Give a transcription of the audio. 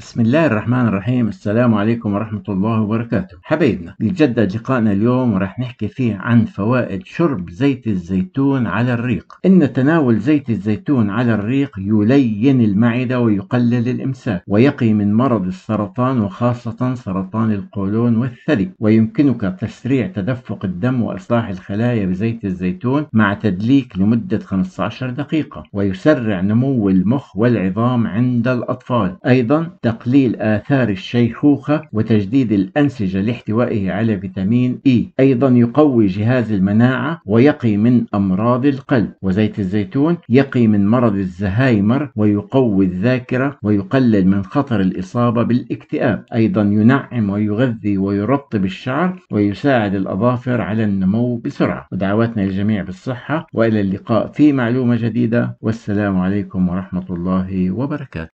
بسم الله الرحمن الرحيم السلام عليكم ورحمة الله وبركاته حبايبنا يتجدد لقائنا اليوم ورح نحكي فيه عن فوائد شرب زيت الزيتون على الريق إن تناول زيت الزيتون على الريق يلين المعدة ويقلل الإمساك ويقي من مرض السرطان وخاصة سرطان القولون والثدي ويمكنك تسريع تدفق الدم وإصلاح الخلايا بزيت الزيتون مع تدليك لمدة 15 دقيقة ويسرع نمو المخ والعظام عند الأطفال أيضا تقليل آثار الشيخوخة وتجديد الأنسجة لاحتوائه على فيتامين إي أيضا يقوي جهاز المناعة ويقي من أمراض القلب وزيت الزيتون يقي من مرض الزهايمر ويقوي الذاكرة ويقلل من خطر الإصابة بالاكتئاب أيضا ينعم ويغذي ويرطب الشعر ويساعد الأظافر على النمو بسرعة ودعواتنا للجميع بالصحة وإلى اللقاء في معلومة جديدة والسلام عليكم ورحمة الله وبركاته